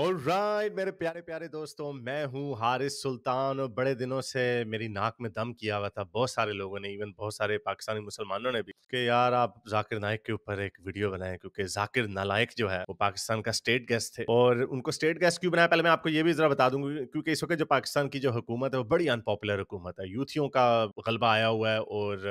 और राइट मेरे प्यारे प्यारे दोस्तों मैं हूँ हारिस सुल्तान और बड़े दिनों से मेरी नाक में दम किया हुआ था बहुत सारे लोगों ने इवन बहुत सारे पाकिस्तानी मुसलमानों ने भी कि यार आप जाकिर नायक के ऊपर एक वीडियो बनाए क्योंकि जाकिर नालायक जो है वो पाकिस्तान का स्टेट गेस्ट थे और उनको स्टेट गेस्ट क्यों बनाया पहले मैं आपको ये भी जरा बता दूंगी क्योंकि इस वक्त जो पाकिस्तान की जो हुकूमत है वो बड़ी अनपॉपुलर हुकूमत है यूथियों का गलबा आया हुआ है और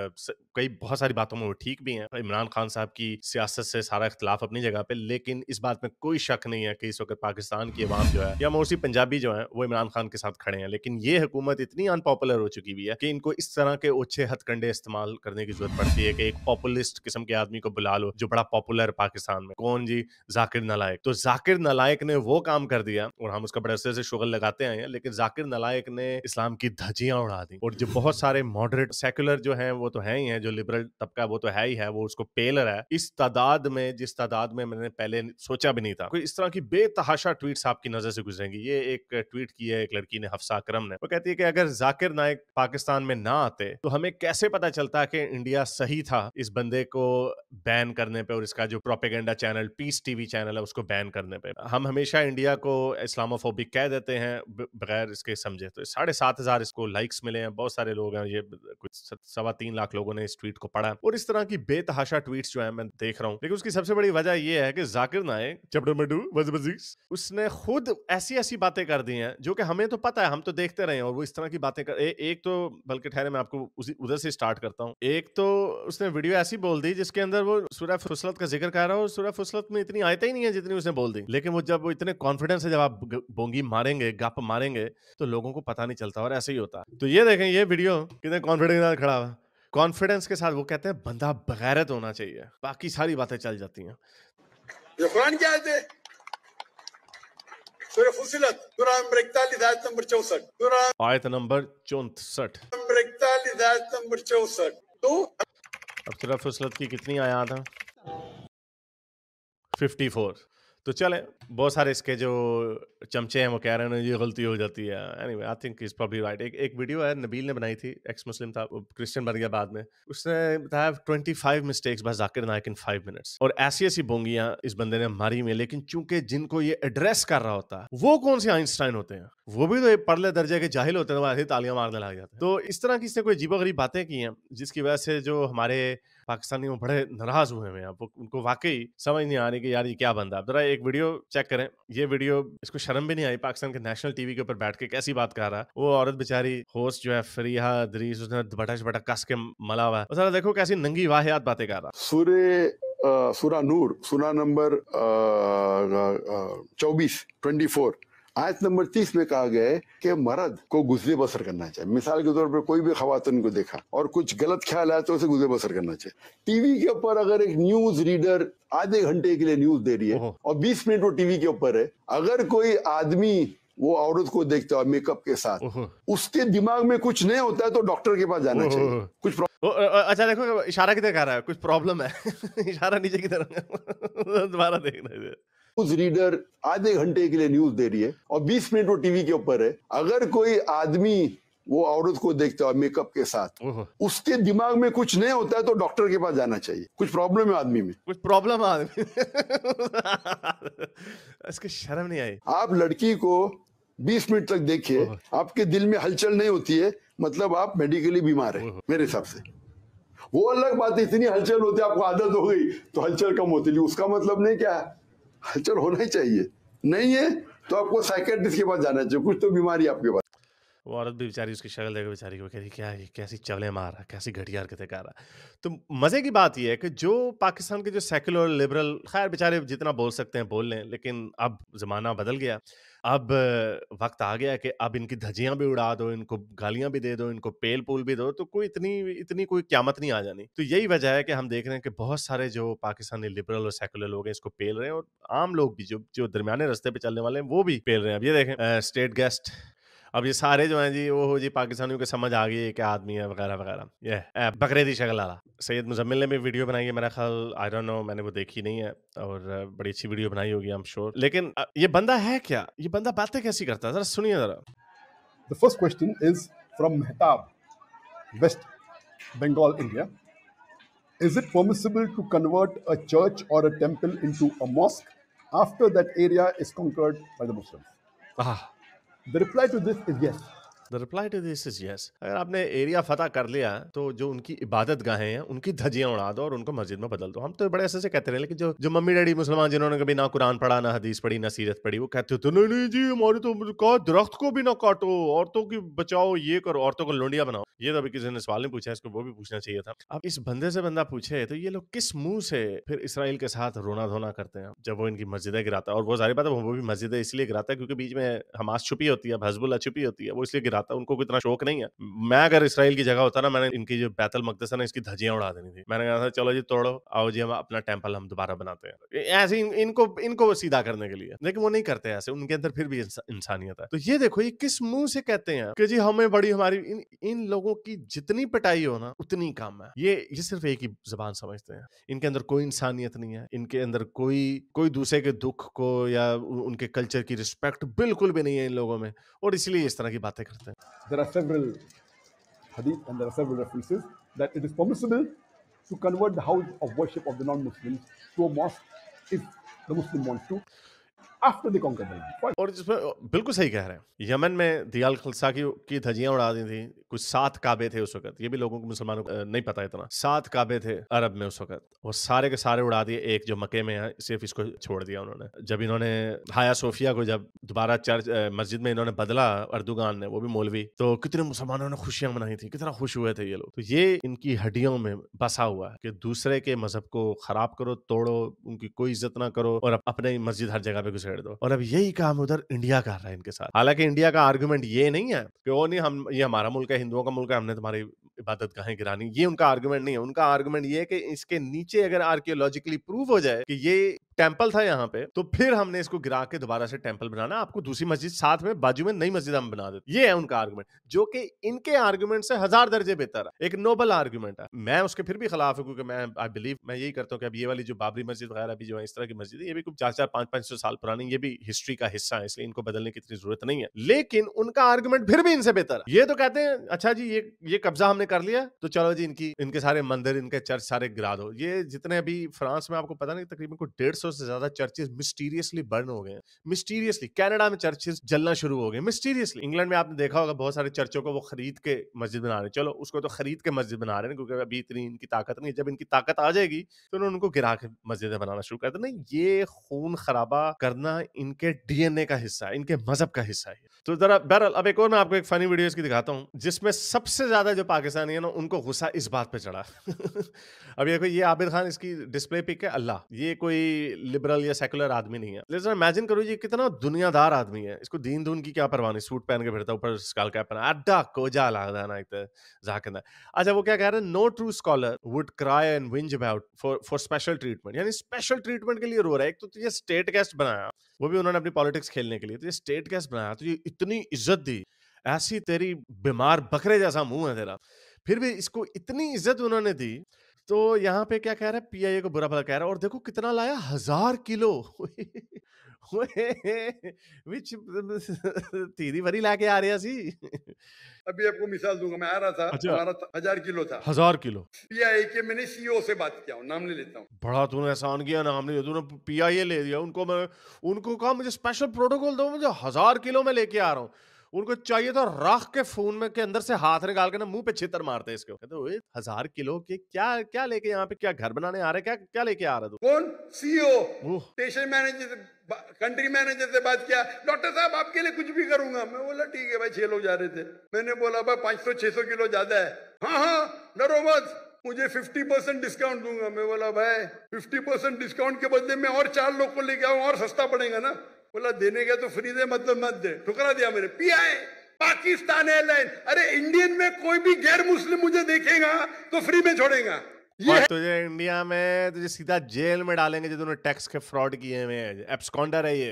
कई बहुत सारी बातों में वो ठीक भी है इमरान खान साहब की सियासत से सारा इख्तलाफ अपनी जगह पे लेकिन इस बात में कोई शक नहीं है कि इस वक्त पाकिस्तान खान की आवाम जो है या मोस्टली पंजाबी जो है वो इमरान खान के साथ खड़े हैं लेकिन ये हुकूमत इतनी अनपॉपुलर हो चुकी हुई है कि इनको इस तरह के ओछे हथकंडे इस्तेमाल करने की जरूरत पड़ती है कि एक पॉपुलिस्ट किस्म के आदमी को बुला लो जो बड़ा पॉपुलर पाकिस्तान में कौन जी जाकिर नलायक तो जाकिर नलायक ने वो काम कर दिया और हम उसका बड़े से शुगल लगाते आए हैं लेकिन जाकिर नलायक ने इस्लाम की धजियां उड़ा दी और जो बहुत सारे मॉडरेट सेकुलर जो है वो तो है ही है जो लिबरल तबका वो तो है ही है वो उसको पेलर है इस तादाद में जिस तादाद में मैंने पहले सोचा भी नहीं था कोई इस तरह की बेतहाशा ट्वीट ट्वीट्स आपकी नजर से गुजरेंगी ये एक ट्वीट की है एक लड़की ने हफ्सा अक्रम ने वो कहती है कि अगर जाकिर नायक पाकिस्तान में ना आते तो हमें कैसे पता चलता कि इंडिया सही था इस बंदे को बैन करने पे और इसका जो propaganda channel peace TV channel है उसको बैन करने पे हम हमेशा इंडिया को इस्लामोफोबिक कह देते हैं बगैर इसके समझे तो साढ़े सात हजार इसको लाइक्स मिले हैं बहुत सारे लोग हैं ये कुछ सवा तीन लाख लोगों ने इस ट्वीट को पढ़ा और इस तरह की बेतहाशा ट्वीट जो है मैं देख रहा हूँ लेकिन उसकी सबसे बड़ी वजह यह है कि जाकिर नायक चपड़ो मडू वजीज उस इसने खुद ऐसी ऐसी बातें कर दी हैं जो कि हमें तो पता है हम तो देखते रहे हैं और वो इस तरह की बातें कर ए, एक तो बल्कि ठहरे मैं आपको उसी उधर से स्टार्ट करता हूँ एक तो उसने वीडियो ऐसी बोल दी जिसके अंदर वो सूर्य फुसलत का जिक्र कर रहा है और सूर्य फुसलत में इतनी आयता ही नहीं है जितनी उसने बोल दी लेकिन वो जब वो इतने कॉन्फिडेंस है जब आप बोंगी मारेंगे गप मारेंगे तो लोगों को पता नहीं चलता और ऐसे ही होता तो ये देखें ये वीडियो कितने कॉन्फिडेंस खड़ा हुआ कॉन्फिडेंस के साथ वो कहते हैं बंदा बगैरत होना चाहिए बाकी सारी बातें चल जाती हैं जो क्या सूर्य फुसिलत कुरान नंबर इकतालीस आयत नंबर चौसठ कुरान आयत नंबर चौसठ नंबर इकतालीस आयत नंबर चौसठ तो अब सूर्य फुसलत की कितनी आयात फिफ्टी फोर तो चले बहुत सारे इसके जो चमचे हैं वो कह रहे हैं ये गलती हो जाती है anyway I think is probably right एक एक वीडियो है नबील ने बनाई थी एक्स मुस्लिम था क्रिश्चियन बन गया बाद में उसने बताया ट्वेंटी फाइव मिस्टेक्स बस Zakir Naik in five minutes और ऐसी ऐसी बोंगियां इस बंदे ने मारी हुई लेकिन चूंकि जिनको ये एड्रेस कर रहा होता है वो कौन से आइंस्टाइन होते हैं वो भी तो एक पढ़ले दर्जे के जाहिल होते हैं तो ऐसे तालियां मारने लग जाते हैं तो इस तरह की इसने कोई जीबो गरीब बातें की हैं जिसकी वजह से जो हमारे पाकिस्तानी वो बड़े नाराज हुए हैं आप उनको वाकई समझ नहीं आ रही कि यार ये क्या बंदा जरा एक वीडियो चेक करें ये वीडियो इसको शर्म भी नहीं आई पाकिस्तान के नेशनल टीवी के ऊपर बैठ के कैसी बात कर रहा है वो औरत बेचारी होस्ट जो है फरीहा दरीज उसने बटा बटा कस के मला हुआ है जरा देखो कैसी नंगी वाहियात बातें कर रहा सूर्य सूरा नूर सूरा नंबर चौबीस ट्वेंटी फोर आयत नंबर तीस में कहा गया है कि मर्द को गुजरे बसर करना चाहिए मिसाल के तौर पर कोई भी खातन को देखा और कुछ गलत ख्याल आया तो उसे गुजरे बसर करना चाहिए टीवी के ऊपर अगर एक न्यूज रीडर आधे घंटे के लिए न्यूज दे रही है और बीस मिनट वो टीवी के ऊपर है अगर कोई आदमी वो औरत को देखता है मेकअप के साथ उसके दिमाग में कुछ नहीं होता है तो डॉक्टर के पास जाना चाहिए कुछ अच्छा देखो इशारा किधर कर रहा है कुछ प्रॉब्लम है इशारा नीचे की तरफ दोबारा देखना है न्यूज रीडर आधे घंटे के लिए न्यूज दे रही है और 20 मिनट वो टीवी के ऊपर है अगर कोई आदमी वो औरत को देखता है मेकअप के साथ उसके दिमाग में कुछ नहीं होता है तो डॉक्टर के पास जाना चाहिए कुछ प्रॉब्लम है आदमी में कुछ प्रॉब्लम है आदमी इसके शर्म नहीं आई आप लड़की को 20 मिनट तक देखिए आपके दिल में हलचल नहीं होती है मतलब आप मेडिकली बीमार है मेरे हिसाब से वो अलग बात इतनी हलचल होती है आपको आदत हो गई तो हलचल कम होती है उसका मतलब नहीं क्या है हलचल होना ही चाहिए नहीं है तो आपको साइकेट्रिस्ट के पास जाना चाहिए कुछ तो बीमारी आपके पास वो औरत भी बेचारी उसकी शक्ल देख बेचारी को कह रही क्या ये कैसी चवले मार रहा कैसी घटिया हरकतें कर रहा तो मज़े की बात यह है कि जो पाकिस्तान के जो सेकुलर लिबरल खैर बेचारे जितना बोल सकते हैं बोल लें लेकिन अब ज़माना बदल गया अब वक्त आ गया कि अब इनकी धजियां भी उड़ा दो इनको गालियां भी दे दो इनको पेल पूल भी दो तो कोई इतनी इतनी कोई क्यामत नहीं आ जानी तो यही वजह है कि हम देख रहे हैं कि बहुत सारे जो पाकिस्तानी लिबरल और सेकुलर लोग हैं इसको पेल रहे हैं और आम लोग भी जो जो दरमियाने रस्ते पे चलने वाले हैं वो भी पेल रहे हैं अब ये देखें स्टेट गेस्ट अब ये सारे जो हैं जी वो हो जी पाकिस्तानियों के समझ आ गई है क्या आदमी है वगैरह वगैरह ये बकरे दी शक्ल आला सैयद मुजम्मिल ने भी वीडियो बनाई है मेरा ख्याल आई डोंट नो मैंने वो देखी नहीं है और बड़ी अच्छी वीडियो बनाई होगी आई एम श्योर लेकिन ये बंदा है क्या ये बंदा बातें कैसी करता है जरा सुनिए जरा the first question is from Mehtab West Bengal India is it permissible to convert a church or a temple into a mosque after that area is conquered by the Muslims Ah, The reply to this is yes. The reply to this is yes अगर आपने area फतेह कर लिया तो जो उनकी इबादत गाहें हैं उनकी धजियां उड़ा दो और उनको मस्जिद में बदल दो हम तो बड़े ऐसे से कहते रहे लेकिन जो जो मम्मी डैडी मुसलमान जिन्होंने कभी ना कुरान पढ़ा ना हदीस पढ़ी ना सीरत पढ़ी वो कहते थे नहीं नहीं जी हमारे तो कहा दरख्त को भी ना काटो औरतों की बचाओ ये करो औरतों को लोंडिया बनाओ ये तो अभी किसी ने सवाल नहीं पूछा इसको वो भी पूछना चाहिए था अब इस बंदे से बंदा पूछे तो ये लोग किस मुंह से फिर इसराइल के साथ रोना धोना करते हैं जब वो इनकी मस्जिदें गिराता है और वो सारी बात है वो भी मस्जिदें इसलिए गिराता है क्योंकि बीच में हमास छुपी होती है हजबुल्ला छुपी होती है वो इसलिए गिरा चाहता उनको इतना शौक नहीं है मैं अगर इसराइल की जगह होता ना मैंने इनकी जो बैतल मकदस है ना इसकी धजियां उड़ा देनी थी मैंने कहा था चलो जी तोड़ो आओ जी हम अपना टेम्पल हम दोबारा बनाते हैं ऐसे इनको इनको सीधा करने के लिए लेकिन वो नहीं करते ऐसे उनके अंदर फिर भी इंसानियत है तो ये देखो ये किस मुंह से कहते हैं कि जी हमें बड़ी हमारी इन, इन लोगों की जितनी पिटाई हो ना उतनी कम है ये ये सिर्फ एक ही जबान समझते हैं इनके अंदर कोई इंसानियत नहीं है इनके अंदर कोई कोई दूसरे के दुख को या उनके कल्चर की रिस्पेक्ट बिल्कुल भी नहीं है इन लोगों में और इसलिए इस तरह की बातें करते हैं There are several hadith and there are several references that it is permissible to convert the house of worship of the non-Muslims to a mosque if the Muslim wants to. और जिसमें बिल्कुल सही कह रहे हैं यमन में दियाल खलसा की की धजियां उड़ा दी थी कुछ सात काबे थे उस वक्त ये भी लोगों को मुसलमानों को नहीं पता इतना सात काबे थे अरब में उस वक्त वो सारे के सारे उड़ा दिए एक जो मके में है सिर्फ इसको छोड़ दिया उन्होंने जब इन्होंने हाया सोफिया को जब दोबारा चर्च मस्जिद में इन्होंने बदला अर्दुगान ने वो भी मौलवी तो कितने मुसलमानों ने खुशियां मनाई थी कितना खुश हुए थे ये लोग तो ये इनकी हड्डियों में बसा हुआ है कि दूसरे के मजहब को खराब करो तोड़ो उनकी कोई इज्जत ना करो और अपने मस्जिद हर जगह पे घुस छेड़ दो और अब यही काम उधर इंडिया कर रहा है इनके साथ हालांकि इंडिया का आर्ग्यूमेंट ये नहीं है कि वो नहीं हम ये हमारा मुल्क है हिंदुओं का मुल्क है हमने तुम्हारी इबादत कहा गिरानी ये उनका आर्ग्यूमेंट नहीं है उनका आर्ग्यूमेंट ये है कि इसके नीचे अगर आर्कियोलॉजिकली प्रूव हो जाए कि ये टेम्पल था यहाँ पे तो फिर हमने इसको गिरा के दोबारा से टेम्पल बनाना आपको दूसरी मस्जिद साथ में बाजू में नई मस्जिद हम बना देते ये है उनका आर्गूमेंट जो कि इनके आर्गूमेंट से हजार दर्जे बेहतर है एक नोबल आर्गूमेंट है मैं उसके फिर भी खिलाफ हूँ क्योंकि मैं आई बिलीव मैं यही करता हूँ कि अब ये वाली जो बाबरी मस्जिद वगैरह भी जो है इस तरह की मस्जिद है ये भी कुछ चार चार पांच पांच सौ साल पुरानी ये भी हिस्ट्री का हिस्सा है इसलिए इनको बदलने की इतनी जरूरत नहीं है लेकिन उनका आर्गूमेंट फिर भी इनसे बेहतर है ये तो कहते हैं अच्छा जी ये ये कब्जा हमने कर लिया तो चलो जी इनकी इनके सारे मंदिर इनके चर्च सारे गिरा दो ये जितने अभी फ्रांस में आपको पता नहीं तकरीबन को डेढ़ 500 से ज्यादा चर्चेस मिस्टीरियसली बर्न हो गए मिस्टीरियसली कनाडा में चर्चेस जलना शुरू हो गए मिस्टीरियसली इंग्लैंड में आपने देखा होगा बहुत सारे चर्चों को वो खरीद के मस्जिद बना रहे हैं चलो उसको तो खरीद के मस्जिद बना रहे हैं क्योंकि अभी इतनी इनकी ताकत नहीं जब इनकी ताकत आ जाएगी तो उन्होंने उनको गिरा के मस्जिदें बनाना शुरू कर देना ये खून खराबा करना इनके डीएनए का हिस्सा है इनके मजहब का हिस्सा है तो जरा बहरल अब एक और मैं आपको एक फनी वीडियो इसकी दिखाता हूँ जिसमें सबसे ज्यादा जो पाकिस्तानी है ना उनको गुस्सा इस बात पे चढ़ा अब ये कोई ये आबिर खान इसकी डिस्प्ले पिक है अल्लाह ये कोई लिबरल या सेकुलर आदमी नहीं है लेकिन इमेजिन करो ये कितना दुनियादार आदमी है इसको दीन दून की क्या परवाह नहीं सूट पहन के फिरता ऊपर स्काल कैप पहना अड्डा कोजा लादा ना एक झाकंदा अच्छा वो क्या कह रहे हैं no true scholar would cry and whinge about for for special treatment यानी स्पेशल ट्रीटमेंट के लिए रो रहा है एक तो, तो ये स्टेट गेस्ट बनाया वो भी उन्होंने अपनी पॉलिटिक्स खेलने के लिए तो ये स्टेट गेस्ट बनाया तो ये इतनी इज्जत दी ऐसी तेरी बीमार बकरे जैसा मुंह है तेरा फिर भी इसको इतनी इज्जत उन्होंने दी तो यहाँ पे क्या कह रहा है पीआईए को बुरा भला कह रहा है और देखो कितना लाया हजार किलो विच तीरी भरी लाके आ रहा सी अभी आपको मिसाल दूंगा मैं आ रहा था अच्छा। हमारा हजार किलो था हजार किलो पीआईए के मैंने सीईओ e से बात किया हूँ नाम ले लेता हूँ बड़ा तूने एहसान किया नाम ले तूने पीआईए ले दिया उनको मैं उनको कहा मुझे स्पेशल प्रोटोकॉल दो मुझे हजार किलो में लेके आ रहा हूँ उनको चाहिए था तो रख के फोन में के अंदर से हाथ निकाल के ना मुंह पे छितर मारते इसके कहते तो हजार किलो के क्या क्या लेके यहाँ पे क्या घर बनाने आ रहे क्या क्या लेके आ रहा तू कौन सीईओ स्टेशन मैनेजर से कंट्री मैनेजर से बात किया डॉक्टर साहब आपके लिए कुछ भी करूंगा मैं बोला ठीक है भाई छह लोग जा रहे थे मैंने बोला भाई पांच सौ छह सौ किलो ज्यादा है हाँ हाँ डरो मत मुझे फिफ्टी परसेंट डिस्काउंट दूंगा मैं बोला भाई फिफ्टी परसेंट डिस्काउंट के बदले में और चार लोग को लेके आऊ और सस्ता पड़ेगा ना बोला देने गया तो फ्री दे मतलब मत दे ठुकरा दिया मेरे पी आए पाकिस्तान एयरलाइन अरे इंडियन में कोई भी गैर मुस्लिम मुझे देखेगा तो फ्री में छोड़ेगा ये तुझे इंडिया में तुझे सीधा जेल में डालेंगे जो टैक्स के फ्रॉड किए हुए एप्सकॉन्डर है ये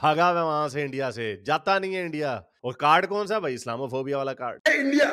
भागा हुआ वहां से इंडिया से जाता नहीं है इंडिया और कार्ड कौन सा भाई इस्लामोफोबिया वाला कार्ड इंडिया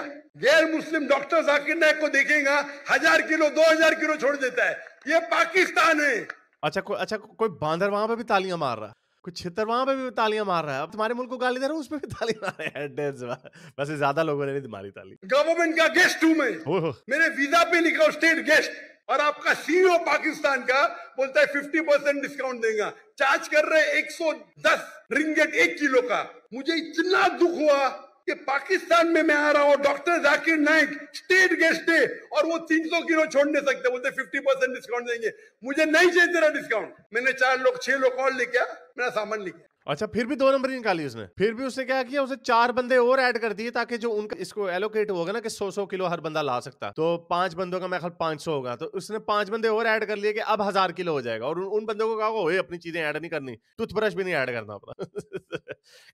गैर मुस्लिम डॉक्टर जाकिर नायक को देखेगा हजार किलो दो हजार किलो छोड़ देता है ये पाकिस्तान है अच्छा को, अच्छा कोई बांदर वहां पे भी तालियां मार रहा है कुछ छितर वहां पे भी तालियां मार रहा है अब तुम्हारे मुल्क को गाली दे रहा हूँ उसमें भी ताली मार रहे हैं डेढ़ सौ ज्यादा लोगों ने नहीं मारी ताली गवर्नमेंट का गेस्ट हूँ मैं मेरे वीजा पे लिखा स्टेट गेस्ट और आपका सीईओ पाकिस्तान का बोलता है फिफ्टी परसेंट डिस्काउंट देगा चार्ज कर रहे एक सौ दस रिंगेट एक किलो का मुझे इतना दुख हुआ कि पाकिस्तान में मैं आ रहा हूँ doctor Zakir Naik state guest है और वो 300 किलो छोड़ नहीं सकते बोलते 50 परसेंट डिस्काउंट देंगे मुझे नहीं चाहिए तेरा डिस्काउंट मैंने चार लोग छह लोग और लेके मेरा सामान लेके अच्छा फिर भी दो नंबर ही निकाली उसने फिर भी उसने क्या किया उसे चार बंदे और ऐड कर दिए ताकि जो उनका इसको एलोकेट होगा ना कि सौ सौ किलो हर बंदा ला सकता तो पांच बंदों का मैं खाल पांच सौ होगा तो उसने पांच बंदे और ऐड कर लिए कि अब हजार किलो हो जाएगा और उन बंदों को कहा अपनी चीजें ऐड नहीं करनी टूथब्रश भी नहीं ऐड करना अपना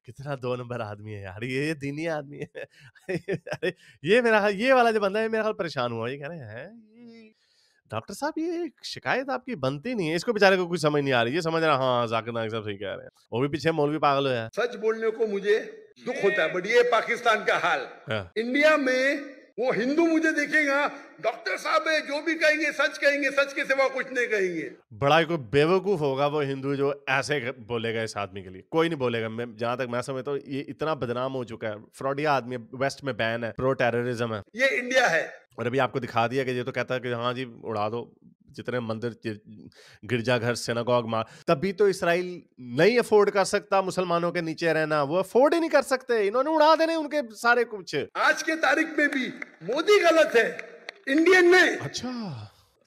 कितना दो नंबर आदमी है यार ये दीनी आदमी है अरे ये मेरा ये वाला जो बंदा है मेरा हाल परेशान हुआ ये कह रहे हैं डॉक्टर साहब ये शिकायत आपकी बनती नहीं है इसको बेचारे को कुछ समझ नहीं आ रही ये समझ रहा हाँ, हाँ जाकिर नायक साहब सही कह रहे हैं वो भी पीछे मौलवी पागल हो सच बोलने को मुझे दुख होता है बट ये पाकिस्तान का हाल हाँ। इंडिया में वो हिंदू मुझे देखेगा डॉक्टर साहब है जो भी कहेंगे सच कहेंगे सच के सिवा कुछ नहीं कहेंगे बड़ा ही कोई बेवकूफ होगा वो हिंदू जो ऐसे बोलेगा इस आदमी के लिए कोई नहीं बोलेगा मैं जहां तक मैं समझता तो हूँ ये इतना बदनाम हो चुका है फ्रॉडिया आदमी वेस्ट में बैन है प्रो टेररिज्म है ये इंडिया है और अभी आपको दिखा दिया कि ये तो कहता है कि हाँ जी उड़ा दो जितने मंदिर गिरजाघर सेनागॉग मार तभी तो इसराइल नहीं अफोर्ड कर सकता मुसलमानों के नीचे रहना वो अफोर्ड ही नहीं कर सकते इन्होंने उड़ा देने उनके सारे कुछ आज के तारीख में भी मोदी गलत है इंडियन में अच्छा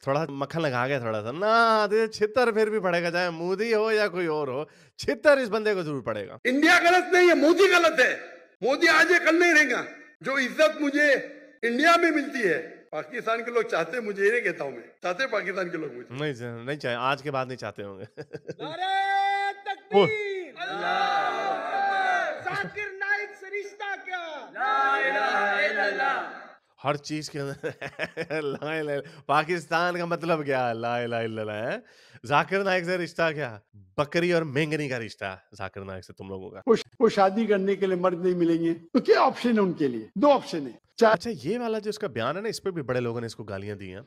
थोड़ा मक्खन लगा गया थोड़ा सा ना तो छितर फिर भी पड़ेगा चाहे मोदी हो या कोई और हो छितर इस बंदे को जरूर पड़ेगा इंडिया गलत नहीं है मोदी गलत है मोदी आज कल नहीं रहेगा जो इज्जत मुझे इंडिया में मिलती है पाकिस्तान के लोग चाहते मुझे ये नहीं कहता हूँ मैं चाहते पाकिस्तान के लोग मुझे नहीं नहीं चाहे आज के बाद नहीं चाहते होंगे हर चीज के अंदर पाकिस्तान का मतलब क्या लाए लाए ला जाकिर नायक से रिश्ता क्या बकरी और मेंगनी का रिश्ता जाकिर नायक से तुम लोगों का वो शादी करने के लिए मर्द नहीं मिलेंगे तो क्या ऑप्शन है उनके लिए दो ऑप्शन है अच्छा, अच्छा ये वाला जो इसका बयान है ना इस पर भी बड़े लोगों ने इसको गालियां दी हैं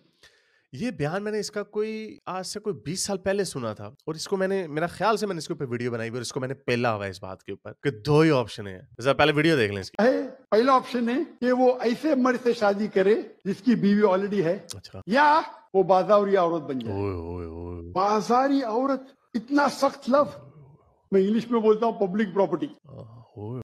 ये बयान मैंने इसका कोई आज से कोई बीस साल पहले सुना था और इसको मैंने मेरा ख्याल से मैंने इसके ऊपर वीडियो बनाई और इसको मैंने पहला हुआ इस बात के ऊपर कि दो ही ऑप्शन है जैसा पहले वीडियो देख लें इसकी पहला ऑप्शन है कि वो ऐसे मर्द से शादी करे जिसकी बीवी ऑलरेडी है अच्छा या वो बाजारी औरत बन जाए बाजारी औरत इतना सख्त लफ मैं इंग्लिश में बोलता हूँ पब्लिक प्रॉपर्टी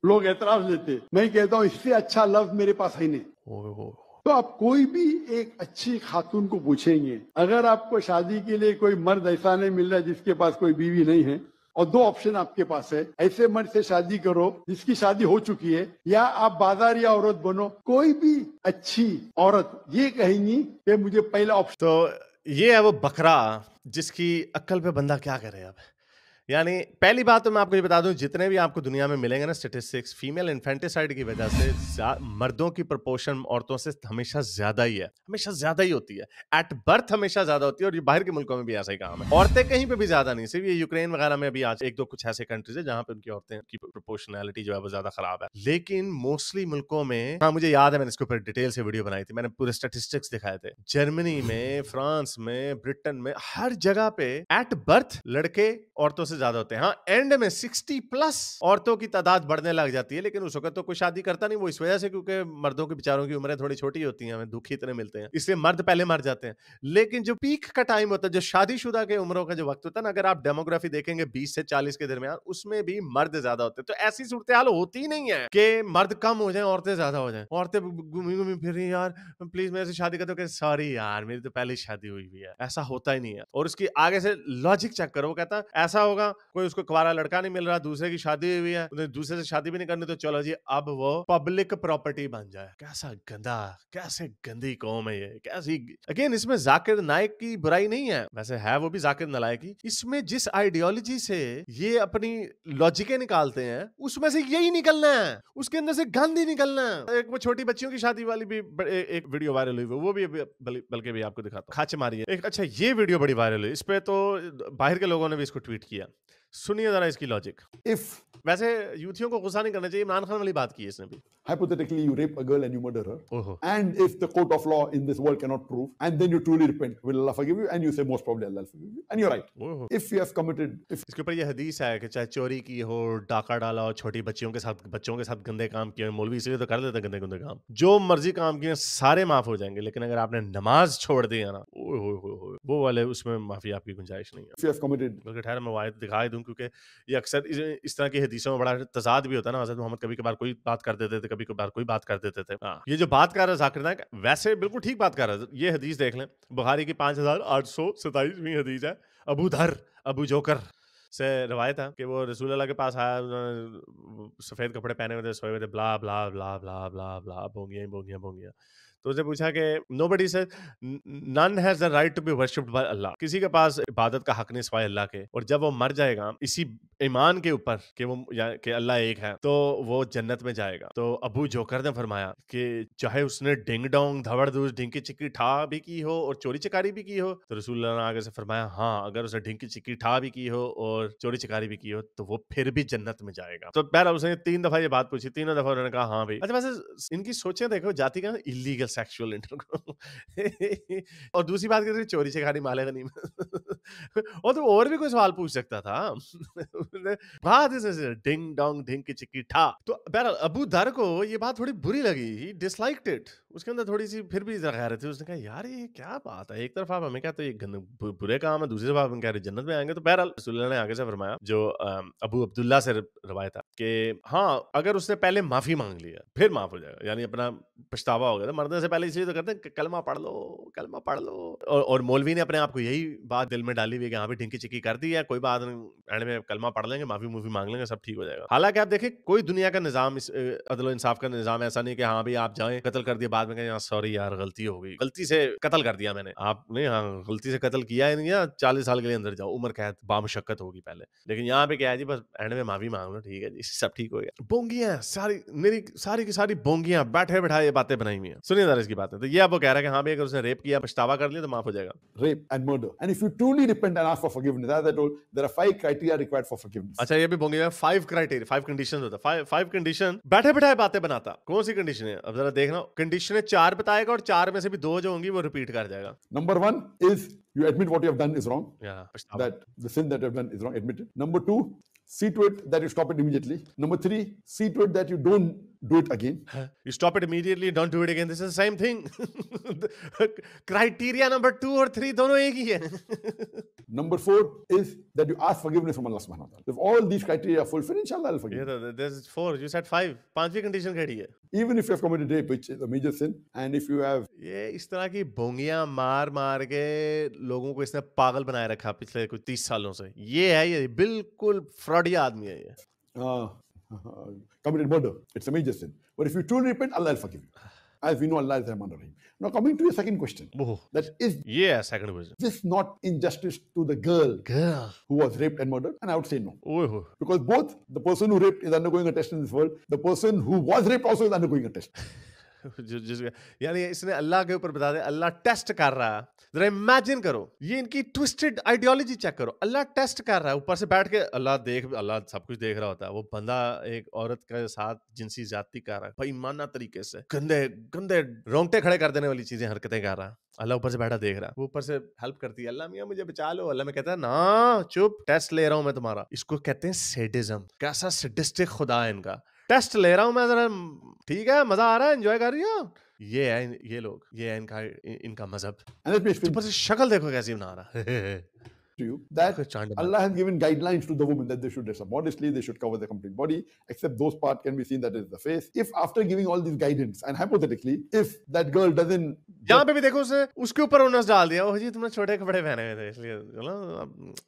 लोग एतराज लेते मैं कहता हूँ इससे अच्छा लव मेरे पास है नहीं तो आप कोई भी एक अच्छी खातून को पूछेंगे अगर आपको शादी के लिए कोई मर्द ऐसा नहीं मिल रहा जिसके पास कोई बीवी नहीं है और दो ऑप्शन आपके पास है ऐसे मर्द से शादी करो जिसकी शादी हो चुकी है या आप बाजार या औरत बनो कोई भी अच्छी औरत ये कहेंगी कि मुझे पहला ऑप्शन तो ये है वो बकरा जिसकी अक्ल पे बंदा क्या करे अब यानी पहली बात तो मैं आपको ये बता दूं जितने भी आपको दुनिया में मिलेंगे ना स्टेटिस्टिक्स फीमेल इन्फेंटिसाइड की वजह से मर्दों की प्रपोर्शन औरतों से हमेशा ज्यादा ही है हमेशा ज्यादा ही होती है एट बर्थ हमेशा ज्यादा होती है और ये बाहर के मुल्कों में भी ऐसा ही काम है औरतें कहीं पर भी ज्यादा नहीं सिर्फ ये यूक्रेन वगैरह में भी आज एक दो कुछ ऐसे कंट्रीज है जहां पर उनकी औरतें की प्रोपोर्शनैलिटी जो है वो ज्यादा खराब है लेकिन मोस्टली मुल्कों में हाँ मुझे याद है मैंने इसके ऊपर डिटेल से वीडियो बनाई थी मैंने पूरे स्टेटिस्टिक्स दिखाए थे जर्मनी में फ्रांस में ब्रिटेन में हर जगह पे एट बर्थ लड़के औरतों से से ज्यादा होते हैं हाँ एंड में सिक्सटी प्लस औरतों की तादाद बढ़ने लग जाती है लेकिन उस वक्त तो कोई शादी करता नहीं वो इस वजह से क्योंकि मर्दों के बेचारों की उम्रें थोड़ी छोटी होती हैं हमें दुखी इतने मिलते हैं इसलिए मर्द पहले मर जाते हैं लेकिन जो पीक का टाइम होता है जो शादीशुदा के उम्रों का जो वक्त होता है ना अगर आप डेमोग्राफी देखेंगे बीस से चालीस के दरमियान उसमें भी मर्द ज्यादा होते हैं तो ऐसी सूरत हाल होती नहीं है कि मर्द कम हो जाए औरतें ज्यादा हो जाए औरतें घूमी घूमी फिर रही यार प्लीज मेरे से शादी कर दो सॉरी यार मेरी तो पहले शादी हुई हुई है ऐसा होता ही नहीं है और उसकी आगे से लॉजिक चेक करो कहता ऐसा होगा होगा कोई उसको कुरा लड़का नहीं मिल रहा दूसरे की शादी हुई है दूसरे से शादी भी नहीं करनी तो चलो जी अब वो पब्लिक प्रॉपर्टी बन जाए कैसा गंदा कैसे गंदी कौम है ये कैसी अगेन इसमें जाकिर नायक की बुराई नहीं है वैसे है वो भी जाकिर नलायक की इसमें जिस आइडियोलॉजी से ये अपनी लॉजिकें निकालते हैं उसमें से यही निकलना है उसके अंदर से गंद ही निकलना है एक वो छोटी बच्चियों की शादी वाली भी एक वीडियो वायरल हुई वो भी बल्कि भी आपको दिखाता हूँ खाचे मारी है एक अच्छा ये वीडियो बड़ी वायरल हुई इस पे तो बाहर के लोगों ने भी इसको ट्वीट किया सुनिए जरा इसकी लॉजिक इफ वैसे यूथियों को गुस्सा नहीं करना चाहिए इमरान खान वाली बात की इसने भी hypothetically you rape a girl and you murder her oh. and if the court of law in this world cannot prove and then you truly repent will Allah forgive you and you say most probably Allah forgive you and you're right oh. if you have committed if इसके ऊपर ये हदीस है कि चाहे चोरी की हो डाका डाला हो छोटी बच्चियों के साथ बच्चों के साथ गंदे काम किए मौलवी इसलिए तो कर देते गंदे गंदे काम जो मर्जी काम किए सारे माफ हो जाएंगे लेकिन अगर आपने नमाज छोड़ दी है ना वो वाले उसमें माफी आपकी गुंजाइश नहीं है इफ यू हैव कमिटेड बल्कि ठहर मैं वायद दिखाई दूं वसल्लम क्योंकि ये अक्सर इस, तरह की हदीसों में बड़ा तजाद भी होता है ना हजरत तो मोहम्मद कभी कभार कोई बात कर देते थे कभी कभार कोई बात कर देते थे हाँ। ये जो बात कर रहा है जाकिर नायक वैसे बिल्कुल ठीक बात कर रहा है ये हदीस देख लें बुखारी की पाँच हज़ार आठ सौ सताईसवीं हदीस है अबू धर अबू जोकर से रवायत है कि वो रसूल अल्लाह के पास आया उन्होंने सफ़ेद कपड़े पहने हुए थे सोए हुए थे ब्ला ब्ला ब्ला ब्ला ब्ला ब्ला बोंगियाँ बोंगियाँ बोंगियाँ तो उसने पूछा कि नो बडी से none has the right to be worshipped by Allah किसी के पास इबादत का हक नहीं सिवाय अल्लाह के और जब वो मर जाएगा इसी ईमान के ऊपर कि वो कि अल्लाह एक है तो वो जन्नत में जाएगा तो अबू जोकर ने फरमाया कि चाहे उसने डिंग डोंग धवड़ धूस ढिंकी चिक्की ठा भी की हो और चोरी चकारी भी की हो तो रसूल ने आगे से फरमाया हाँ अगर उसने ढिंकी चिक्की ठा भी की हो और चोरी चकारी भी की हो तो वो फिर भी जन्नत में जाएगा तो बहरहाल उसने तीन दफा ये बात पूछी तीनों दफा उन्होंने कहा हाँ भाई अच्छा वैसे इनकी सोचे देखो जाति का इलीगल सेक्शुअल इंटरव्यू और दूसरी बात करते चोरी चकारी मालेगा नहीं और तो और भी कोई सवाल पूछ सकता था डिंग डोंग ढिंग की चिक्की ठा तो बहरहाल अबू दर को ये बात थोड़ी बुरी लगी ही डिसलाइक्ड इट उसके अंदर थोड़ी सी फिर भी उसने कहा यार ये क्या बात है एक तरफ आप हमें कहते तो ये बुरे काम है दूसरी तरफ आप कह रहे जन्नत में आएंगे तो बहरहाल ने आगे से फरमाया जो अबू अब्दुल्ला से रवायत था कि हाँ अगर उसने पहले माफी मांग लिया फिर माफ हो जाएगा यानी अपना पछतावा हो गया था मरने से पहले इसलिए तो करते हैं कलमा पढ़ लो कलमा पढ़ लो और, और मौलवी ने अपने आप को यही बात दिल में डाली हुई कि हाँ भी ढिंकी चिक्की कर दी है कोई बात नहीं एंड में कलमा पढ़ लेंगे माफी मूफी मांग लेंगे सब ठीक हो जाएगा हालांकि आप देखें कोई दुनिया का निजाम इस अदलो इंसाफ का निजाम ऐसा नहीं कि हाँ भाई आप जाए कतल कर दिया बाद में कहें हाँ, सॉरी यार गलती हो गई गलती से कतल कर दिया मैंने आपने हाँ गलती से कतल किया है नहीं या चालीस साल के लिए अंदर जाओ उम्र कैद बामशक्कत होगी पहले लेकिन यहाँ पे क्या है जी बस एंड में माफी मांग लो ठीक है जी सब ठीक हो गया बोंगियां सारी मेरी सारी की सारी बोंगियां बैठे बैठाए बात बातें बनाई हुई है सुनिए जरा इसकी बातें तो ये आप कह रहा है कि हाँ भाई अगर उसने रेप किया पछतावा कर लिया तो माफ हो जाएगा rape and murder and if you truly repent and ask for forgiveness that I told there are five criteria required for forgiveness अच्छा ये भी बोंगे फाइव क्राइटेरिया फाइव कंडीशन होता फाइव फाइव कंडीशन बैठे बैठे बातें बनाता कौन सी कंडीशन है अब जरा देखना कंडीशन है चार बताएगा और चार में से भी दो जो होंगी वो रिपीट कर जाएगा number one is you admit what you have done is wrong yeah that the sin that you have done is wrong admit it number see to it that you stop it immediately number three see to it that you don't do it again. You stop it immediately. Don't do it again. This is the same thing. Criteria number two or three, dono ek hi hai. number four is that you ask forgiveness from Allah Subhanahu wa Taala. If all these criteria are fulfilled, inshallah, I'll forgive. Yeah, there's four. You said five. पांचवी condition खड़ी है. Even if you have committed rape, which is a major sin, and if you have ये इस तरह की भोंगियां मार मार के लोगों को इसने पागल बनाए रखा पिछले कुछ तीस सालों से. ये है ये बिल्कुल फ्रॉडिया आदमी है ये. committed murder. It's a major sin. But if you truly repent, Allah will forgive you. Ah. As we know, Allah is under him. Now, coming to your second question. Oh. That is. Yeah, second question. This not injustice to the girl, girl who was raped and murdered? And I would say no. Oh. oh. Because both the person who raped is undergoing a test in this world, the person who was raped also is undergoing a test. जिस यानी इसने अल्लाह के ऊपर बता दे अल्लाह test कर रहा है जरा इमेजिन करो ये इनकी ट्विस्टेड आइडियोलॉजी चेक करो अल्लाह टेस्ट कर रहा है ऊपर से बैठ के अल्लाह देख अल्लाह सब कुछ देख रहा होता है वो बंदा एक औरत के साथ जिनसी जाति कर रहा है भाई माना तरीके से गंदे गंदे रोंगटे खड़े कर देने वाली चीजें हरकतें कर रहा है अल्लाह ऊपर से बैठा देख रहा है वो ऊपर से हेल्प करती है अल्लाह मियाँ मुझे बचा लो अल्लाह में कहता है ना चुप टेस्ट ले रहा हूँ मैं तुम्हारा इसको कहते हैं सेडिज्म कैसा सेडिस्टिक खुदा है इनका टेस्ट ले रहा हूँ मैं जरा ठीक है मजा आ रहा है एंजॉय कर रही हो ये है ये लोग ये है इनका इनका मजहब शक्ल देखो कैसी बना रहा to you that Allah has given guidelines to the woman that they should dress up modestly, they should cover the complete body, except those part can be seen that is the face. If after giving all these guidance and hypothetically, if that girl doesn't यहाँ पे भी देखो उसे उसके ऊपर onus डाल दिया ओह जी तुमने छोटे कपड़े पहने हुए थे इसलिए बोला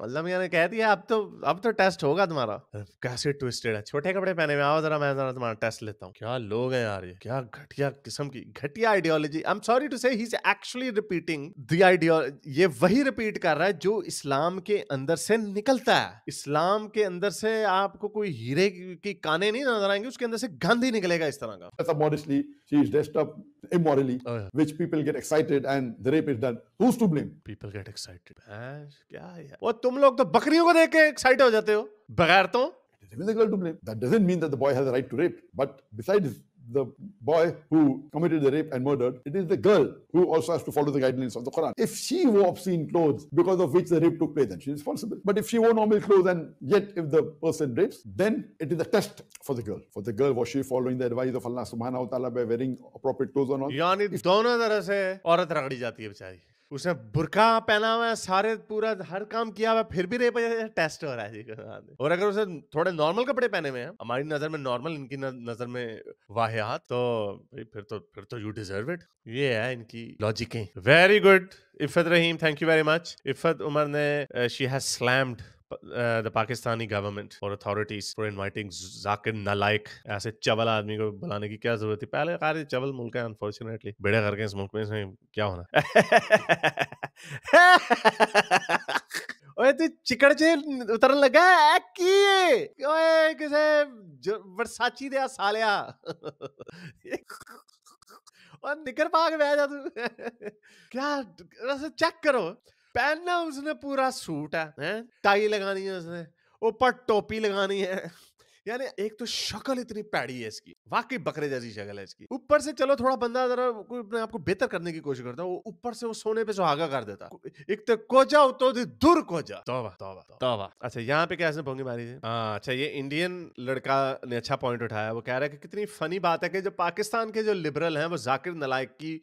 अल्लाह मियाँ ने कह दिया अब तो अब तो टेस्ट होगा तुम्हारा कैसे ट्विस्टेड है छोटे कपड़े पहने हुए आओ जरा मैं जरा तुम्हारा टेस्ट लेता हूँ क्या लोग हैं यार ये क्या घटिया किस्म की घटिया ideology I am sorry to say he is actually repeating the ideology ये वही रिपीट कर रहा है जो इस्लाम इस्लाम के अंदर से निकलता है इस्लाम के अंदर से आपको कोई हीरे की काने नहीं नजर आएंगे उसके अंदर से गंध ही निकलेगा इस तरह का modestly she is dressed up immorally oh, yeah. which people get excited and the rape is done who's to blame people get excited man क्या यार वो तुम लोग तो बकरियों को देख के एक्साइट हो जाते हो बगैर तो It is the girl to blame. That doesn't mean that the boy has a right to rape. But besides the boy who committed the rape and murdered, it is the girl who also has to follow the guidelines of the Quran. If she wore obscene clothes because of which the rape took place, then she is responsible. But if she wore normal clothes and yet if the person rapes, then it is a test for the girl. For the girl, was she following the advice of Allah subhanahu wa ta'ala by wearing appropriate clothes or not? यानी दोनों तरह से औरत रगड़ी जाती है उसने बुरका पहना हुआ है सारे पूरा हर काम किया हुआ फिर भी रेप टेस्ट हो रहा है जी और अगर उसे थोड़े नॉर्मल कपड़े पहने हुए हैं हमारी नजर में नॉर्मल इनकी नजर में वाहियात तो फिर तो फिर तो यू डिजर्व इट ये है इनकी लॉजिकें very good Iffat Rahim thank you very much Iffat Umar ने she has slammed uh, the Pakistani government or authorities for inviting Zakir Nalaik ऐसे चवल आदमी को बुलाने की क्या जरूरत थी पहले खैर चवल मुल्क है अनफॉर्चुनेटली बेड़ा करके इस मुल्क में क्या होना ओए तू चिकड़ चे उतरन लगा है की ओए किसे वर्साची दे सालिया और निकर पाग बह जा तू क्या चेक करो पहनना उसने पूरा सूट है, है? टाई लगानी है उसने ऊपर टोपी लगानी है यानी एक तो शक्ल इतनी पैड़ी है इसकी वाकई बकरे जैसी शक्ल है इसकी ऊपर से चलो थोड़ा बंदा जरा कोई अपने आपको बेहतर करने की कोशिश करता है ऊपर से वो सोने पे सुहागा कर देता एक तो कोजा तो दूर कोजा तौबा तौबा तौबा अच्छा यहाँ पे कैसे पोंगी मारी थी हाँ, अच्छा ये इंडियन लड़का ने अच्छा पॉइंट उठाया वो कह रहा है कि कितनी फनी बात है कि जो पाकिस्तान के जो लिबरल है वो जाकिर नलायक की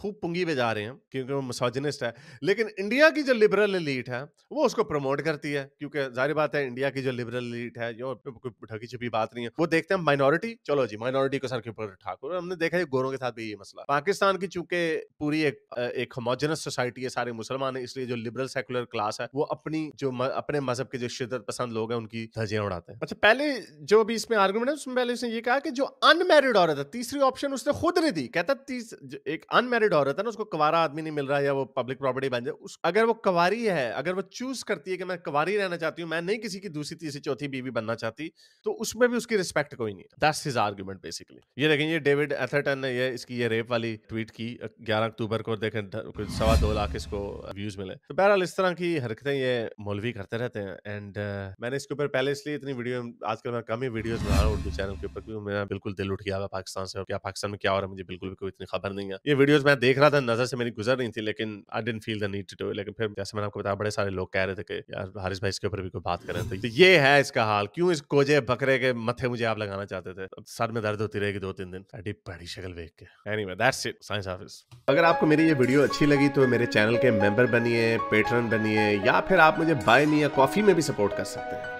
खूब पुंगी पे जा रहे हैं क्योंकि वो मसाजनिस्ट है लेकिन इंडिया की जो लिबरल लीड है वो उसको प्रमोट करती है क्योंकि जारी बात है इंडिया की जो लिबरल लीड है जो ढकी छुपी बात नहीं है वो देखते हैं माइनॉरिटी चलो जी माइनॉरिटी को सर के ऊपर ठाकुर हमने देखा है गोरों के साथ भी ये मसला पाकिस्तान की चूंकि पूरी एक एक होमोजनस सोसाइटी है सारे मुसलमान है इसलिए जो लिबरल सेकुलर क्लास है वो अपनी जो अपने मजहब के जो शिदत पसंद लोग हैं उनकी धजियां उड़ाते हैं अच्छा पहले जो अभी इसमें आर्गूमेंट है उसमें पहले उसने ये कहा कि जो अनमेरिड औरत है तीसरी ऑप्शन उसने खुद नहीं दी कहता एक अनमेरिड उससे औरत है ना उसको कवारा आदमी नहीं मिल रहा या वो पब्लिक प्रॉपर्टी बन जाए उस अगर वो कवारी है अगर वो चूज करती है कि मैं कवारी रहना चाहती हूँ मैं नहीं किसी की दूसरी तीसरी चौथी बीवी बनना चाहती तो उसमें भी उसकी रिस्पेक्ट कोई नहीं दैट्स हिज आर्ग्यूमेंट बेसिकली ये देखें ये डेविड एथरटन ने ये इसकी ये रेप वाली ट्वीट की ग्यारह अक्टूबर को देखें कुछ सवा दो लाख इसको व्यूज मिले तो बहरहाल इस तरह की हरकतें ये मौलवी करते रहते हैं एंड मैंने इसके ऊपर पहले इसलिए इतनी वीडियो आजकल मैं कम ही वीडियो बना रहा हूँ उर्दू चैनल के ऊपर क्योंकि मेरा बिल्कुल दिल उठ गया पाकिस्तान से क्या पाकिस्तान में क्या हो रहा है मुझे बिल्कुल भी कोई इतनी खबर नहीं है ये वीडियोस मैं देख रहा था नजर से मेरी गुजर नहीं थी लेकिन I didn't feel the need to do लेकिन फिर जैसे मैंने आपको बताया बड़े सारे लोग कह रहे थे कि यार हारिस भाई इसके ऊपर भी कोई बात करें तो ये है इसका हाल क्यों इस कोजे बकरे के मथे मुझे आप लगाना चाहते थे सर में दर्द होती रहेगी दो तीन दिन अडी बड़ी शक्ल देख के anyway that's it science office अगर आपको मेरी ये वीडियो अच्छी लगी तो मेरे चैनल के मेंबर बनिए पेटर्न बनिए या फिर आप मुझे बाय मी या कॉफी में भी सपोर्ट कर सकते हैं